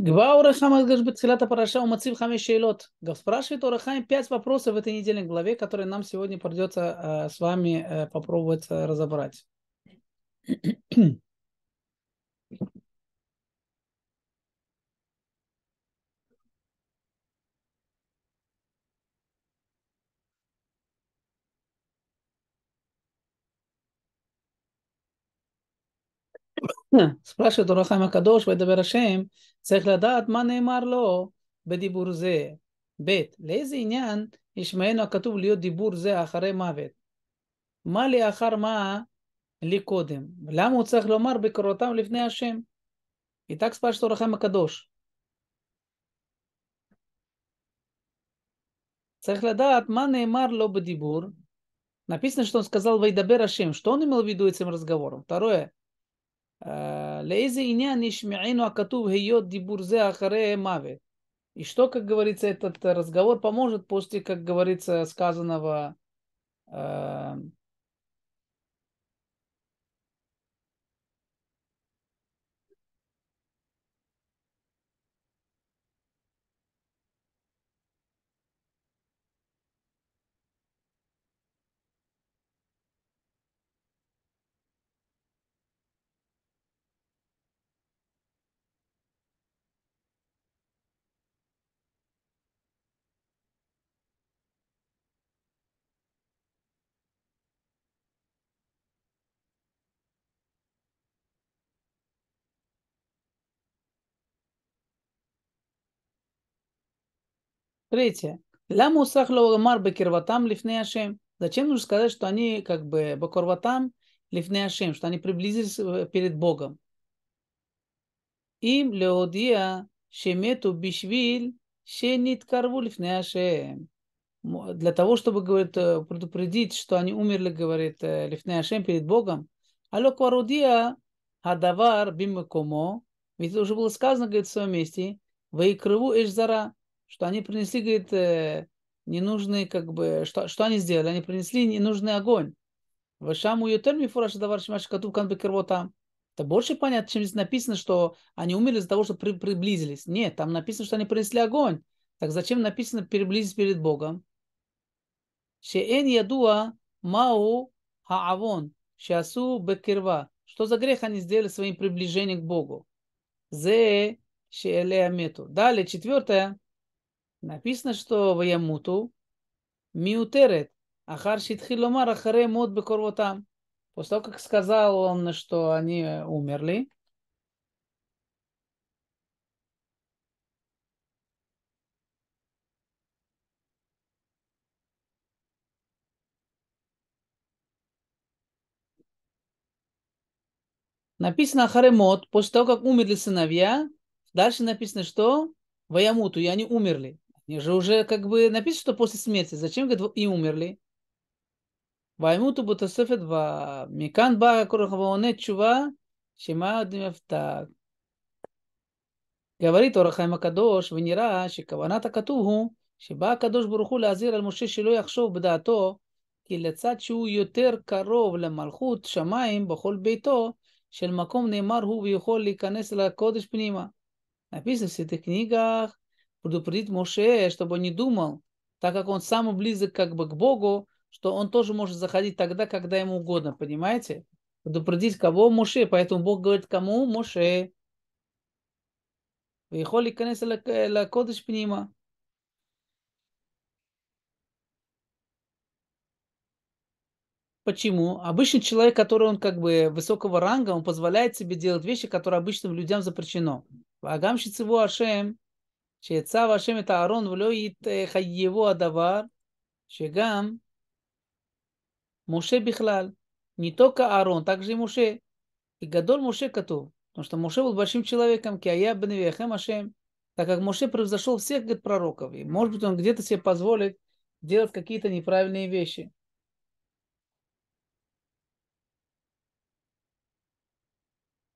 Гва Орахам Гашбацилата Параша Умацив Хаме Шейлот. Гав спрашивает Орахам пять вопросов в этой недельной главе, которые нам сегодня придется э, с вами э, попробовать э, разобрать. ספרש את אורח חיים הקדוש וידבר השם, צריך לדעת מה נאמר לו בדיבור זה. ב. לאיזה עניין ישמענו הכתוב להיות דיבור זה אחרי מוות? מה לאחר מה לי קודם? למה הוא צריך לומר בקורותם לפני השם? איתך ספרש את אורח חיים הקדוש. צריך לדעת מה נאמר לו בדיבור. Написано, что он сказал «Вайдабер Ашем». Что он имел в виду этим разговором? Второе. Э, Лейзе инян ишмиину акатув гейот дибурзе ахаре маве. И что, как говорится, этот разговор поможет после, как говорится, сказанного э, Третье. Ля мусах ломар бекирватам лифнеашем, Зачем нужно сказать, что они как бы бакорватам лифнеашем, что они приблизились э, перед Богом? Им леодия шемету бишвиль шенит карву лифне ашем. Для того, чтобы, говорит, э, предупредить, что они умерли, говорит, э, лифнеашем перед Богом. Алло кварудия хадавар бимекомо. Ведь это уже было сказано, говорит, в своем месте. Ваикрыву эшзара что они принесли, говорит, э, ненужный, как бы, что, что они сделали? Они принесли ненужный огонь. Вашаму Ютерми Фураша Давар Шимашкату Канбекервота. Это больше понятно, чем здесь написано, что они умерли из-за того, что при, приблизились. Нет, там написано, что они принесли огонь. Так зачем написано приблизились перед Богом? Шеэн ядуа мау хаавон шасу бекерва. Что за грех они сделали своим приближением к Богу? Зе шеэле амету. Далее, четвертое написано, что в Ямуту Миутерет, Ахар Шитхиломар, Ахаре Мод Бекорвотам. После того, как сказал он, что они умерли, Написано Харемот, после того, как умерли сыновья, дальше написано, что Ваямуту, и они умерли. же уже как бы написано, что после смерти. Зачем, говорит, и умерли? Ваймуту бутасофет ва микан ба корохаваоне чува шима так. Говорит Орахайма Кадош, Венера, Шикаваната הכתוב Шиба Кадош הקדוש ברוך Аль-Муше על משה שלא יחשוב Чу Йотер Каров Ле Малхут קרוב Бахол Бейто, בכל ביתו, של מקום נאמר הוא написано в святых книгах, предупредить Моше, чтобы он не думал, так как он самый близок как бы к Богу, что он тоже может заходить тогда, когда ему угодно, понимаете? Предупредить кого? Моше. Поэтому Бог говорит кому? Моше. ויכול להיכנס אל הקודש פנימה. Почему? Обычный человек, который он как бы высокого ранга, он позволяет себе делать вещи, которые обычным людям запрещено. Агамщиц его Ашем, שיצב השם את הארון ולא יחייבו הדבר, שגם משה בכלל, нитока Аарон, также и Муше. И Гадоль Муше Кату, потому что Муше был большим человеком, Кия бен Вехем Ашем, так как Муше превзошел всех говорит, пророков, и может быть он где-то себе позволит делать какие-то неправильные вещи.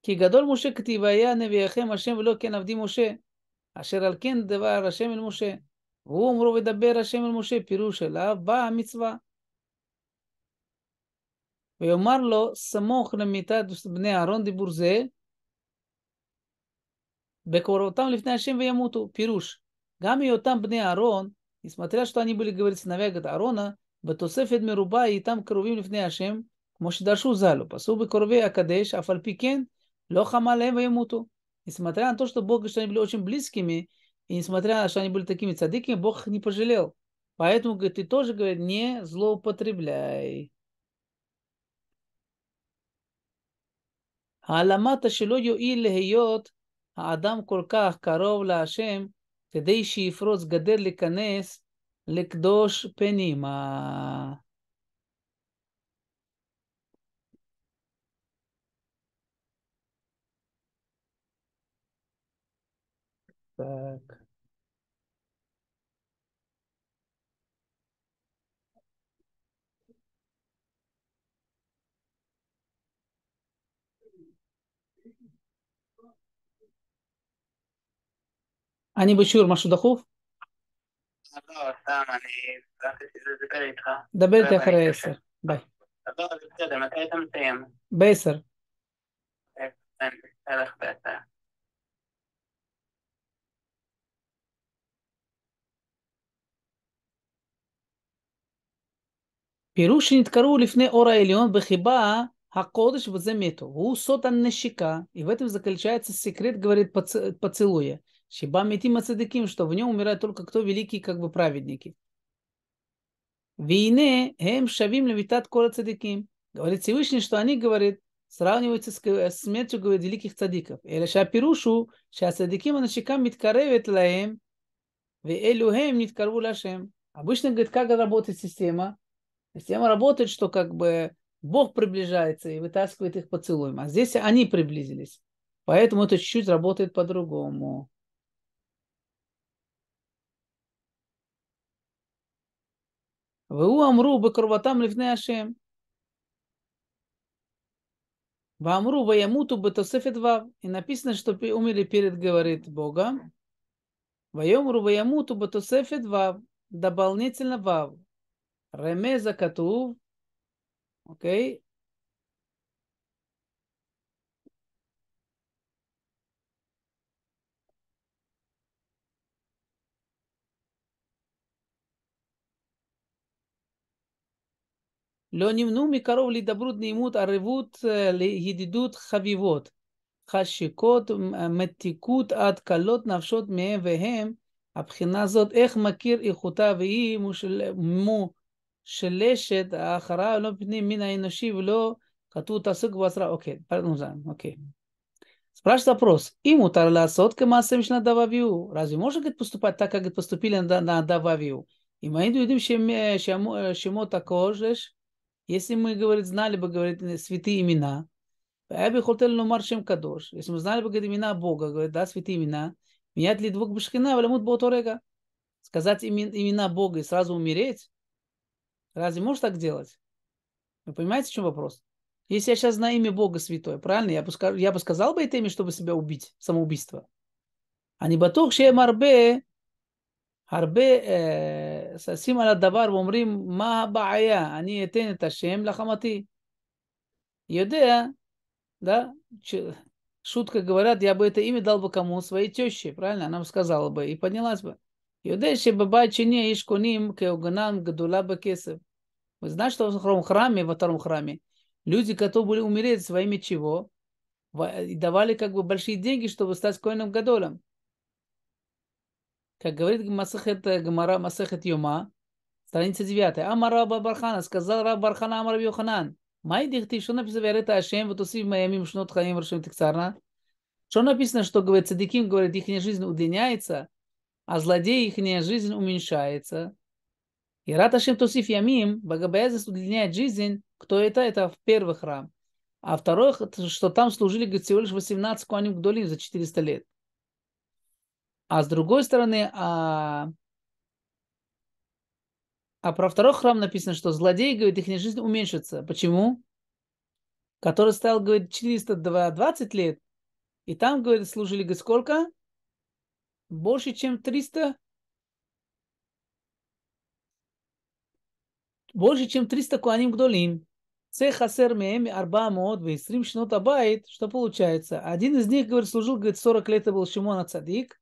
כי גדול משה כתיביה נביאכם השם ולא כנבדי משה אשר על כן דבר השם אל משה. והוא אמרו ודבר השם אל משה, פירוש אליו, באה המצווה. ויאמר לו, סמוך למיתת בני אהרון דיבור זה, בקורבותם לפני השם וימותו. פירוש, גם היותם בני אהרון, נתמטריה שאתה אני были, говорит, сыновья אהרונה, בתוספת מרובה הייתם קרובים לפני השם, כמו שדרשו זלו, פסו בקרובי הקדש, אף על פי כן, לא חמה להם וימותו. Несмотря на то, что Бог и что они были очень близкими, и несмотря на то, что они были такими цадиками, Бог их не пожалел. Поэтому, говорит, ты тоже, говорит, не злоупотребляй. העלמת שלא יועיל להיות האדם כל כך קרוב להשם, כדי שיפרוץ גדר להיכנס לקדוש פנימה. Так. אני בשיעור משהו דחוף? לא, סתם, אני... דבר איתי אחרי עשר, ביי. לא, זה בסדר, מתי אתה מסיים? בעשר. בסדר, בעשר. פירוש שנתקרו לפני אור העליון בחיבה הקודש וזה מתו, והוא סוד הנשיקה, и в этом заключается секрет, говорит, поцелуя. Шиба метим ацедиким, что в нем умирает только кто великий, как бы праведники. Вине хем шавим левитат кора цадиким. Говорит Всевышний, что они, говорит, сравниваются с смертью, говорит, великих цадиков. Или ша шапирушу, ша цадиким анашикам миткаревет лаем, ве элюхем ниткарву лашем. Обычно, говорит, как работает система? Система работает, что как бы Бог приближается и вытаскивает их поцелуем. А здесь они приблизились. Поэтому это чуть-чуть работает по-другому. Вау амру бекроватам лифне ашем. Вамру ваямуту бетосефет вав. И написано, что умерли перед, говорит Бога. Ваямру ваямуту бетосефет вав. Дополнительно вав. רמז הכתוב, אוקיי? לא נמנו מקרוב להידברות, נעימות, ערבות, אה, לידידות, חביבות, חשיקות, מתיקות עד כלות נפשות מהם והם, הבחינה הזאת, איך מכיר איכותה והיא מושל... מו... שלשת ההכרעה לא פנים מן האנושי ולא כתוב תעסוק בעצרה. אוקיי, פרנוזן, אוקיי. Спрашивает вопрос, им утар ласот камаса мишна дававиу. Разве можно говорит, поступать так, как говорит, поступили на, на дававиу? И мы идем что такого же, если мы, говорит, знали бы, говорит, святые имена, Эби хотел нумар шем кадош. Если мы знали бы, говорит, имена Бога, говорит, да, святые имена, менять ли двух башкина, валямут торега. Сказать имена Бога и сразу умереть, Разве можешь так делать? Вы понимаете, в чем вопрос? Если я сейчас знаю имя Бога Святой, правильно? Я бы, сказал, я бы сказал бы это имя, чтобы себя убить, самоубийство. А не батох шеем арбе, арбе э, сасим аля давар умрим ма баая, они этен это шем лахамати. Йодея, а? да, шутка говорят, я бы это имя дал бы кому? Своей теще, правильно? Она бы сказала бы и поднялась бы. יודע שבבית שני יש קונים כהוגנה גדולה בכסף. Вы знаете, что в храме, во втором храме, люди готовы были умереть во имя чего? И давали как бы большие деньги, чтобы стать коином Гадолем. Как говорит Масахет Гмара, Масахет Йома, страница 9. Амар Раба Бархана, сказал Раб Бархана Амар Йоханан, Май дихты, что написано в Арета Ашем, вот уси в Майамим Шнот Хаим Рашим Тексарна? Что написано, что говорит Садиким, говорит, их жизнь удлиняется, а злодеи их жизнь уменьшается. И Раташим Тосиф Ямим, богобоязненность удлиняет жизнь, кто это, это в первый храм. А второй, что там служили говорит, всего лишь 18 коним гдолим за 400 лет. А с другой стороны, а, а про второй храм написано, что злодеи, говорит, их жизнь уменьшится. Почему? Который стал, говорит, 420 лет. И там, говорит, служили, говорит, сколько? больше, чем 300, больше, чем 300 куаним гдолим. Цехасер меэми арба мод вейстрим шнот абайт. Что получается? Один из них, говорит, служил, говорит, 40 лет это был Шимон Ацадик.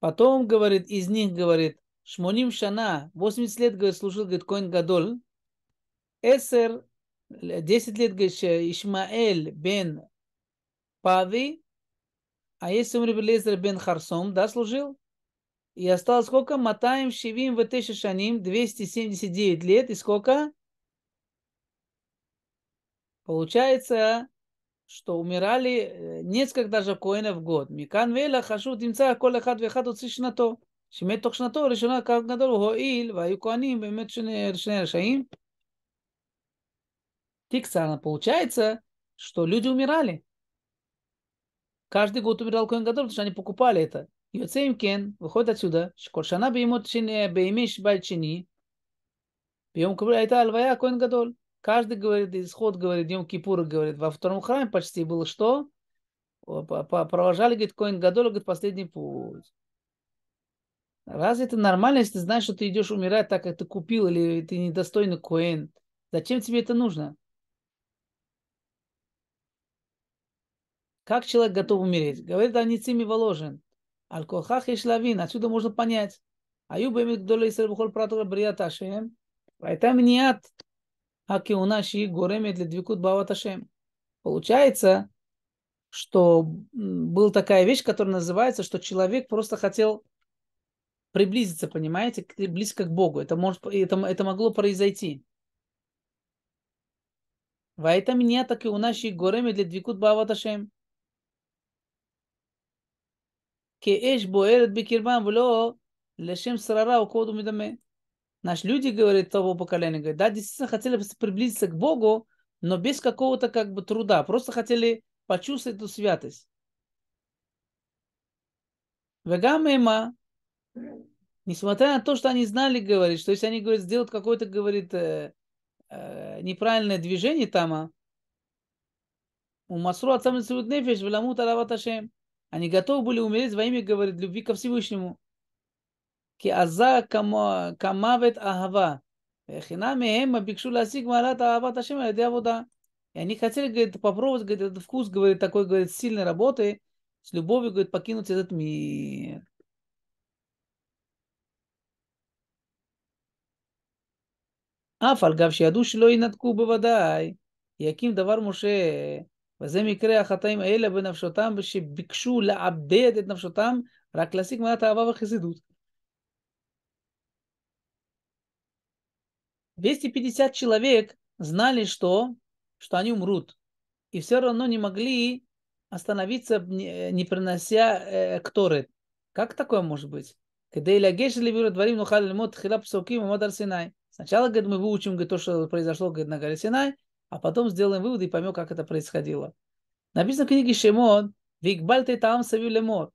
Потом, говорит, из них, говорит, Шмоним Шана, 80 лет, говорит, служил, говорит, Коин Гадоль. Эсер, 10 лет, говорит, Ишмаэль бен Пави, а если умер Рабелезер бен Харсом, да, служил? И осталось сколько? Матаем Шивим Ватеша Шаним, 279 лет. И сколько? Получается, что умирали э, несколько даже коинов в год. Микан вела хашу тимца кола хад вехад уцишнато. Шимет токшнато решена как гадол хоил, ваю коаним бемет шне решаим. Тиксана. Получается, что люди умирали каждый год умирал Коэн Гадоль, потому что они покупали это. И вот им кен выходит отсюда, Шкоршана беймот шини, э, беймеш байчини, шини, бейом это альвая Коэн Гадоль. Каждый говорит, исход говорит, Йом Кипур говорит, во втором храме почти было что? Провожали, говорит, Коэн Гадоль, говорит, последний путь. Разве это нормально, если ты знаешь, что ты идешь умирать так, как ты купил, или ты недостойный Коэн? Зачем тебе это нужно? Как человек готов умереть? Говорит они и Воложен. Алкохах и шлавин. Отсюда можно понять. Аюба имеет гдола Исраэль бухол пратора брият Ашем. у нас хакиуна шии горемет двикут бават Ашем. Получается, что была такая вещь, которая называется, что человек просто хотел приблизиться, понимаете, близко к Богу. Это, может, это, это могло произойти. Вайта меня так и у нас нашей гореми для двикут баваташем. Кеэш буэрет бикирбан вло лешем срара у коду медаме. Э, наш люди, говорит того поколения, говорят, да, действительно хотели приблизиться к Богу, но без какого-то как бы труда. Просто хотели почувствовать эту святость. Вегам Вегамема, несмотря на то, что они знали, говорит, что если они, говорит, сделают какое-то, говорит, э, э, неправильное движение там, а, у Масру Ацамицуют Нефеш, Веламут Араваташем, Они готовы были умереть во имя, говорит, любви ко Всевышнему. Ки аза камавет ахава. И они хотели, говорит, попробовать, говорит, этот вкус, говорит, такой, говорит, сильной работы, с любовью, говорит, покинуть этот мир. А фальгавши адуши лой надку бывадай. Яким давар муше. וזה מקרה החטאים האלה בנפשותם, שביקשו לעבד את נפשותם רק להשיג מעט אהבה וחסידות. 250 человек знали, что, что они умрут, и все равно не могли остановиться, не принося э, кторы. Как такое может быть? Когда мод, мы Сначала, говорит, мы выучим говорит, то, что произошло говорит, на горе Синай, а потом сделаем выводы и поймем, как это происходило. Написано в книге Шимон, Вигбальте там савилемор.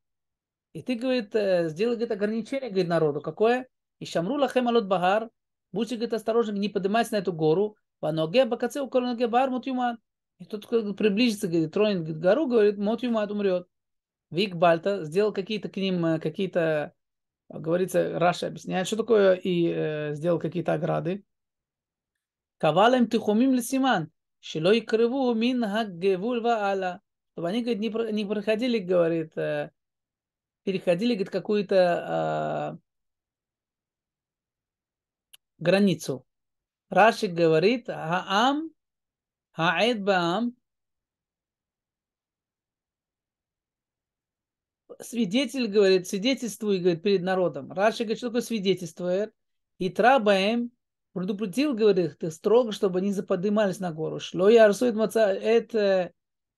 И ты, говорит, э, сделай, говорит, ограничение, говорит, народу. Какое? И шамру лахем алот багар. Будьте, говорит, осторожны, не поднимайтесь на эту гору. Ваноге бакаце укол ноге бар мутюман. И тот, кто приблизится, говорит, тронет говорит, гору, говорит, мутюмат умрет. Вик Бальта сделал какие-то к ним, э, какие-то, э, говорится, Раша объясняет, что такое, и э, сделал какие-то ограды. קבע להם תיחומים לסימן, שלא יקרבו מן הגבול והלאה. Чтобы они, говорит, не, не проходили, говорит, переходили, говорит, какую-то а, границу. Раши говорит, Хаам, Хаэд Баам, свидетель, говорит, свидетельствует, говорит, перед народом. Раши говорит, что такое свидетельствует? И трабаем предупредил, говорит, ты э, строго, чтобы они заподнимались на гору. Шло ярсует маца, это э,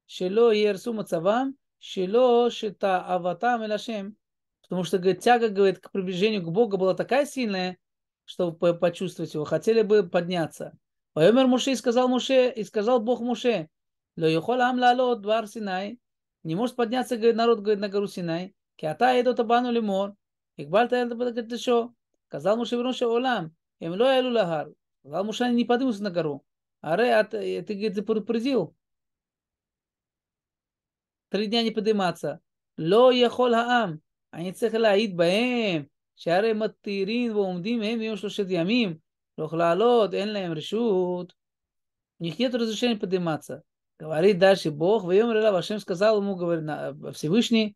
шело ярсу мацавам, шело шита аватам илашем. Потому что, говорит, тяга, говорит, к приближению к Богу была такая сильная, чтобы почувствовать его, хотели бы подняться. Поемер Муше и сказал Муше, и сказал Бог Муше, ло йохол ам лалот двар Синай, не может подняться, говорит, народ, говорит, на гору Синай, киата эдо табану лимор, игбальта элда бадагат дешо, сказал Муше вернувший Олам, им ло элю лагар. Потому не поднимутся на гору. Аре, а ты, э, говорит, ты предупредил. Три дня не подниматься. Ло яхол хаам. Они цехла аид баэм. שהרי מתירין ועומדים הם יום שלושת ימים, לא יכול לעלות, אין להם רשות. Нихнет разрешения подниматься. Говорит дальше Бог, воем релав, Ашем сказал ему, говорит, э, Всевышний,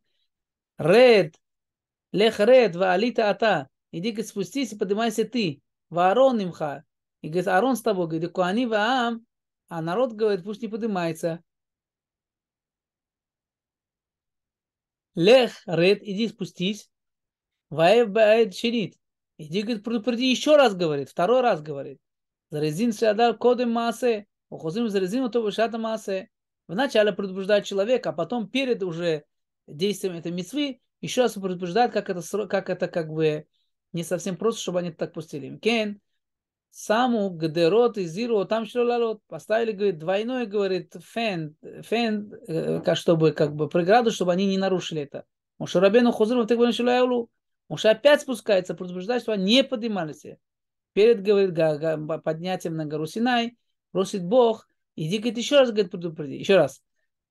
Ред, Лех Ред, Ваалита Ата, иди-ка спустись и поднимайся ты. Ваарон имха. И говорит, Арон с тобой, говорит, Куани Ваам, а народ говорит, пусть не поднимается. Лех, Ред, иди спустись. Ваев Баэд Шерит. Иди, говорит, предупреди еще раз, говорит, второй раз, говорит. Зарезин Шадар Кодем Маасе. Ухозим Зарезин то Шата Маасе. Вначале предупреждает человека, а потом перед уже действием этой мецвы еще раз предупреждает, как это, как это как бы не совсем просто, чтобы они так пустили. Кен, саму гдерот и зиру там что шлалалот. Поставили, говорит, двойной, говорит, фен, фен, э, как чтобы, как бы, преграду, чтобы они не нарушили это. Моше Рабену Хузру, ты говоришь, Лаулу. Моше опять спускается, предупреждает, что они не поднимались. Перед, говорит, поднятием на гору Синай, просит Бог, иди, говорит, еще раз, говорит, предупреди, еще раз.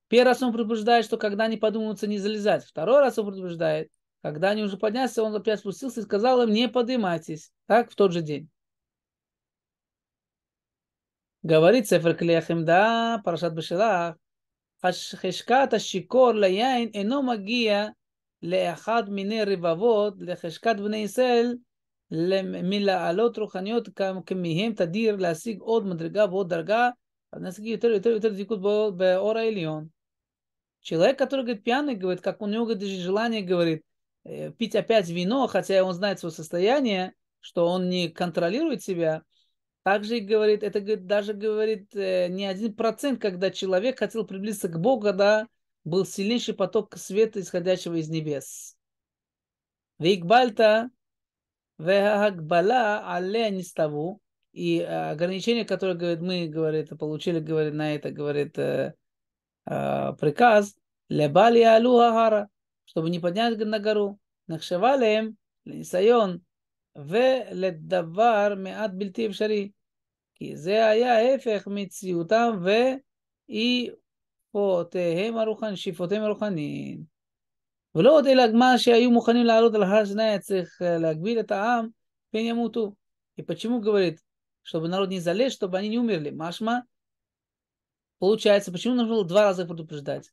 Первый раз он предупреждает, что когда они подумаются, не залезать. Второй раз он предупреждает, когда они уже поднялись, он опять спустился и сказал им, не поднимайтесь. Так, в тот же день. Говорит Сефер Клехим, да, Парашат Бешелах, חשקת השיכור ליין אינו מגיע לאחד מיני רבבות, לחשקת בני ישראל, מלעלות רוחניות כמיהם תדיר להשיג עוד מדרגה ועוד דרגה, אז נשיג יותר ויותר ויותר דבקות באור העליון. Человек, который говорит пьяный, говорит, как у него говорит, желание говорит, Э, пить опять вино, хотя он знает свое состояние, что он не контролирует себя, также говорит, это даже говорит э, не один процент, когда человек хотел приблизиться к Богу, да, был сильнейший поток света, исходящего из небес. Вейкбальта вегагбала алле ниставу. И э, ограничения, которые, говорит, мы, говорит, получили, говорит, на это, говорит, приказ, лебали алюхахара, чтобы не поднять на гору. нахшевали им лисайон, ולדבר מעט בלתי אפשרי, כי זה היה ההפך מציאותם ואיפותיהם הרוחניים, שאיפותיהם הרוחניים. ולא עוד אלא מה שהיו מוכנים לעלות על הר סיני, צריך אה, להגביל את העם, пен ямуту. И גברית, говорит, чтобы народ не אני чтобы לי, משמע? פעוט שהיה получается, почему нужно было два раза предупреждать?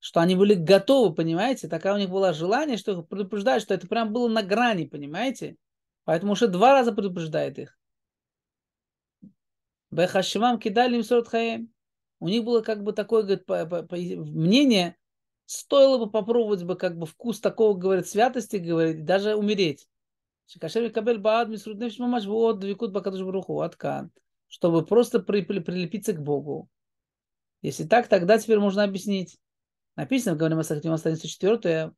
что они были готовы, понимаете, такая у них было желание, что их предупреждают, что это прям было на грани, понимаете? Поэтому уже два раза предупреждает их. Бехашимам кидали им сорт У них было как бы такое говорит, по, по, по, мнение, стоило бы попробовать бы как бы вкус такого, говорит, святости, говорит, даже умереть. Шикашеми кабель баад мисруд нефш мамаш вот двикут бакадуш откан. Чтобы просто при, при, прилепиться к Богу. Если так, тогда теперь можно объяснить Написано в Гаврима Сахатима, страница 4,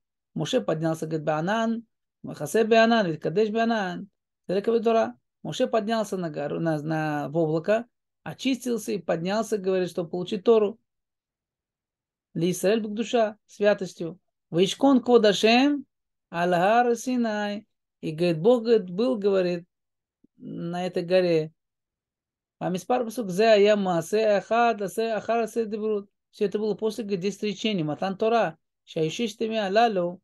поднялся, говорит, Беанан, Махасе Беанан, ведь Кадеш Беанан, Далековый Тора. Муше поднялся на, гору, на, на, в облако, очистился и поднялся, говорит, чтобы получить Тору. Ли Исраэль душа, святостью. Вишкон Кодашем, Алгар Синай. И говорит, Бог говорит, был, говорит, на этой горе. А миспар пасук зе я масе ахад, асе ахар асе дебрут. Все это было после грядистречения. Матан Тора. Шаишиштами алалу.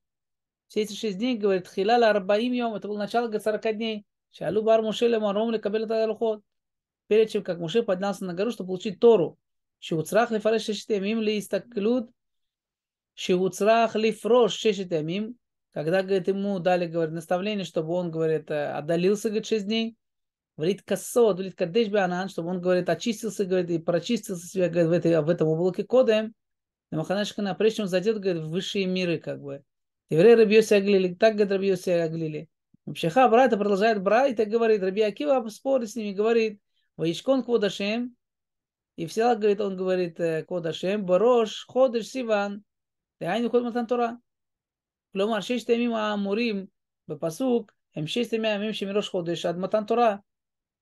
Все эти шесть дней, говорит, хилал арбаим йом. Это было начало говорит, 40 дней. Шалу бар Муше ле маром ле кабелет алалухот. Перед чем, как Муше поднялся на гору, чтобы получить Тору. Шиуцрах ли фареш шесть ямим ли истаклют. Шиуцрах ли фрош шесть ямим. Когда, говорит, ему дали, говорит, наставление, чтобы он, говорит, э, отдалился, говорит, шесть дней говорит Вриткасод, Вриткадеш Бианан, чтобы он, говорит, очистился, говорит, и прочистился себя, говорит, в, этой, в этом облаке Кодем. Маханашкана, на чем задет, говорит, в высшие миры, как бы. Еврей Рабиоси Аглили, так, говорит, Рабиоси Аглили. Вообще, ха, брата продолжает брать, так говорит, Раби Акива спорит с ними, говорит, Ваишкон Кодашем, и все говорит, он говорит, э, Кодашем, Барош, Ходыш Сиван, Тайну Ход Матантура. Кломар, шесть мимо Амурим, Бапасук, М6 эм, мимо эм, Мимши Мирош Ходыш, Адматантура.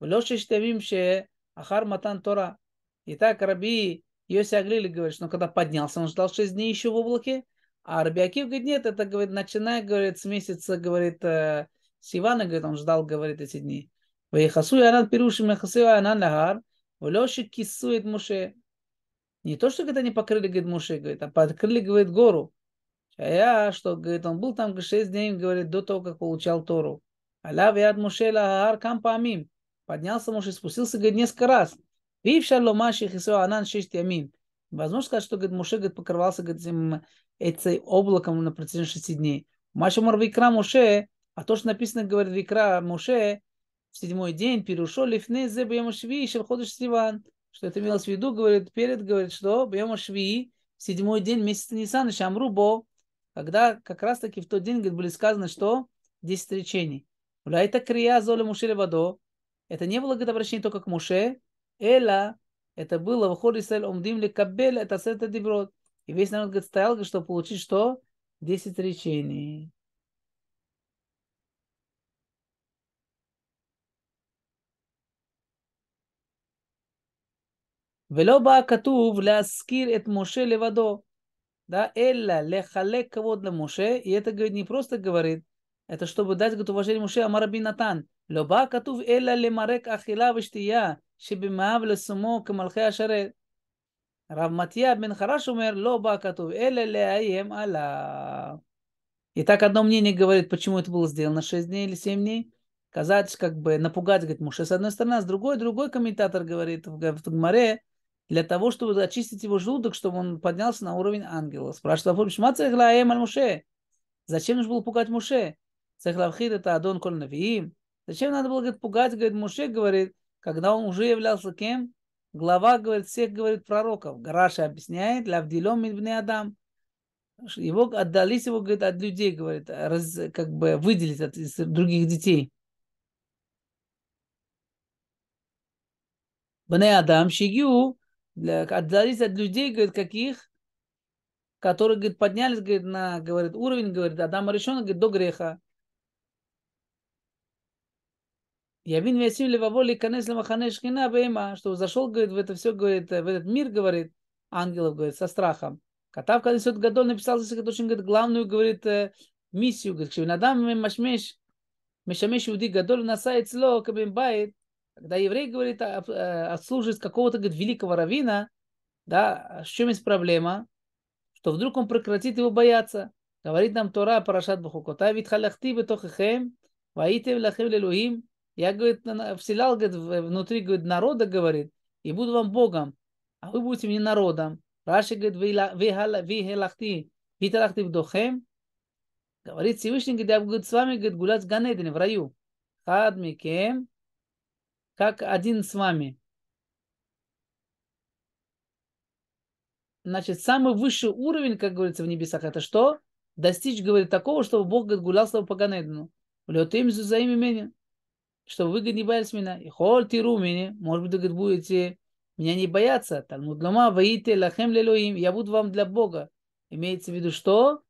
ולא ששתבים ахар матан Тора. Итак, Раби Йоси Аглили говорит, что когда поднялся, он ждал 6 дней еще в облаке, а Раби Акив говорит, нет, это, говорит, начиная, говорит, с месяца, говорит, э, с Ивана, говорит, он ждал, говорит, эти дни. Вейхасу Янан Пирушим Яхасу Янан Лагар, Влеши кисует Муше. Не то, что, говорит, они покрыли, говорит, Муше, говорит, а покрыли, говорит, гору. А я, что, говорит, он был там 6 дней, говорит, до того, как получал Тору. Аля Виад Муше Лагар Кампамим. Поднялся Моше, спустился, говорит, несколько раз. Вившар ломаши хисо анан шесть ямин. Возможно сказать, что, говорит, Моше, говорит, покрывался, говорит, этим, облаком на протяжении шести дней. Маша мор викра Моше, а то, что написано, говорит, викра Моше, в седьмой день перешел лифней зе бьема шви и шерходыш сиван. Что это имелось в виду, говорит, перед, говорит, что бьема шви, седьмой день месяца Ниссана, Шамрубо, когда как раз таки в тот день, говорит, были сказаны, что 10 речений. Уля это крия золе мушили вадо, это не было обращение только к Муше, эла, это было выход Исраиль умдим ли кабель, это сета деброд. И весь народ говорит, стоял, чтобы получить что? Десять речений. ולא בא הכתוב להזכיר את משה לבדו, да, элла лехалек кого для Муше, и это говорит, не просто говорит, это чтобы дать говорит, уважение Муше Амарабин Натан, לא בא כתוב אלא למרק אכילה ושתייה שבמאב לשומו כמלכי השרת. הרב מתיה בן חרש אומר, לא בא כתוב אלא לאיים עליו. Итак, одно мнение говорит, почему это было сделано 6 дней или 7 дней. Казать, как бы напугать, говорит Муше, с одной стороны, а с другой, другой комментатор говорит в, в для того, чтобы очистить его желудок, чтобы он поднялся на уровень ангела. Спрашивает Зачем нужно было пугать Муше? Цехлавхид это Адон Коль Навиим. Зачем надо было, говорит, пугать, говорит, Муше, говорит, когда он уже являлся кем? Глава, говорит, всех, говорит, пророков. Гараша объясняет, лавдилем ибн Адам. Его отдались его, говорит, от людей, говорит, раз, как бы выделить от из других детей. Бне Адам Шигю отдались от людей, говорит, каких? Которые, говорит, поднялись, говорит, на, говорит, уровень, говорит, Адама решен, говорит, до греха. Я Явин Вясим Леваволи Канес Ламахане Шхина Бейма, что зашел, говорит, в это все, говорит, в этот мир, говорит, ангелов, говорит, со страхом. Катав Канесет Гадоль написал здесь, очень, говорит, главную, говорит, э, миссию, говорит, Шивинадам Машмеш, Мешамеш Иуди Гадоль Насайц Ло Кабимбайт, когда еврей, говорит, а, э, отслужит какого-то, говорит, великого равина, да, с а чем есть проблема, что вдруг он прекратит его бояться. Говорит нам Тора, Парашат Бахукота, «Вит халяхти бетохехем, ваитев лахем лелуим, я, говорит, вселял, говорит, внутри, говорит, народа, говорит, и буду вам Богом, а вы будете мне народом. Раши говорит, вихелахти, виталахти вдохем. Говорит Всевышний, говорит, я буду с вами, говорит, гулять в Ганедине, в раю. Хадмикем, как один с вами. Значит, самый высший уровень, как говорится, в небесах, это что? Достичь, говорит, такого, чтобы Бог говорит, гулял с тобой по Ганедину. Летим за имя меня чтобы вы, говорит, не боялись меня. И хол тиру меня, может быть, говорит, будете меня не бояться. Талмуд лома ваите лахем лелоим, я буду вам для Бога. Имеется в виду, что?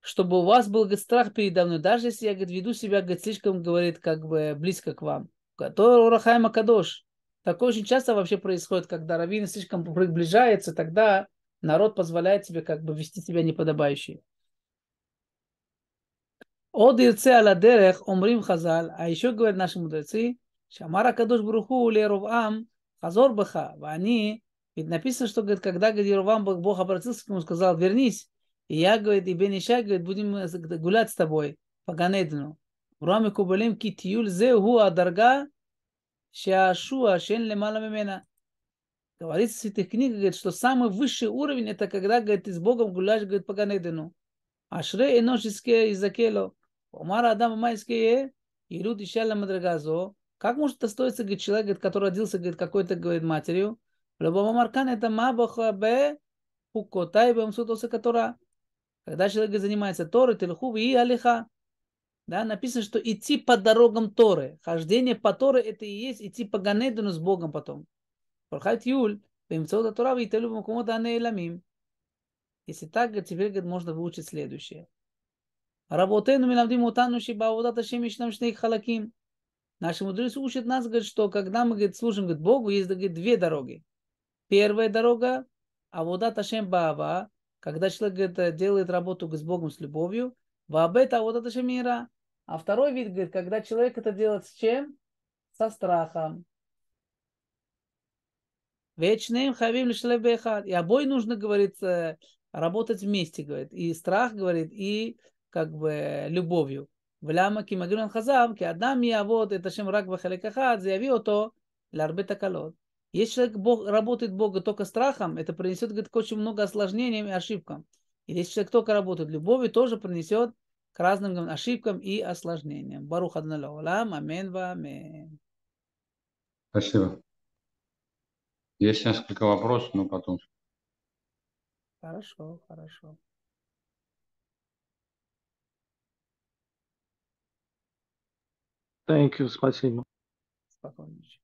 Чтобы у вас был, говорит, страх передо мной, даже если я, говорит, веду себя, говорит, слишком, говорит, как бы близко к вам. Который Урахай Макадош. Такое очень часто вообще происходит, когда раввин слишком приближается, тогда народ позволяет себе как бы вести себя неподобающе. עוד ירצה על הדרך, אומרים חז"ל, הישוק גבד נש מודרצי, שאמר הקדוש ברוך הוא לירובעם, хазор быха, они, ведь написано, что, говорит, когда, говорит, Ерувам Бог обратился к нему, сказал, вернись, и я, говорит, и Бен Иша, говорит, будем гулять с тобой по Ганедину. Рами Кубалим китиюль зе гуа дарга шашуа шен лемала мемена. Говорится в святых книгах, говорит, что самый высший уровень, это когда, говорит, ты с Богом гуляешь, говорит, по Ганедину. Ашре и нож из Закело. Умара Адама Майские, Ирут Ишаля Мадрагазо. Как может достоиться, говорит, человек, говорит, который родился, говорит, какой-то, говорит, матерью? Любого Маркан это мабаха Мабахабе Хукотай Бамсутоса которая, Когда человек занимается Торой, Тельхуб и Алиха. Да, написано, что идти по дорогам Торы. Хождение по Торы это и есть идти по Ганедуну с Богом потом. Пархат Юль, Бамсутоса Тора, Вителю Макумода Анеиламим. Если так, теперь говорит, можно выучить следующее. Работаем Работену минавдим утану шибаудата шемишнам шнейх халаким. Наши мудрецы учат нас, говорит, что когда мы говорит, служим говорит, Богу, есть говорит, две дороги. Первая дорога – аводата шем баава, когда человек говорит, э, делает работу с Богом с любовью, ваабета аводата шем мира. А второй вид, говорит, когда человек это делает с чем? Со страхом. Вечным хавим лишлебехат. И обои нужно, говорит, э, работать вместе, говорит. И страх, говорит, и как бы э, любовью. ולמה? כי מגנון חז"ל, כי אדם יעבוד את השם רק בחלק אחד, זה יביא אותו להרבה תקלות. Если Бог работает Бога только страхом, это принесет говорит, очень много осложнений и ошибкам. И если человек только работает любовью, тоже принесет к разным ошибкам и осложнениям. Барух Адналаулам, амин ва амин. Спасибо. Есть несколько вопросов, но потом. Хорошо, хорошо. Thank you, Spacima. Spacima.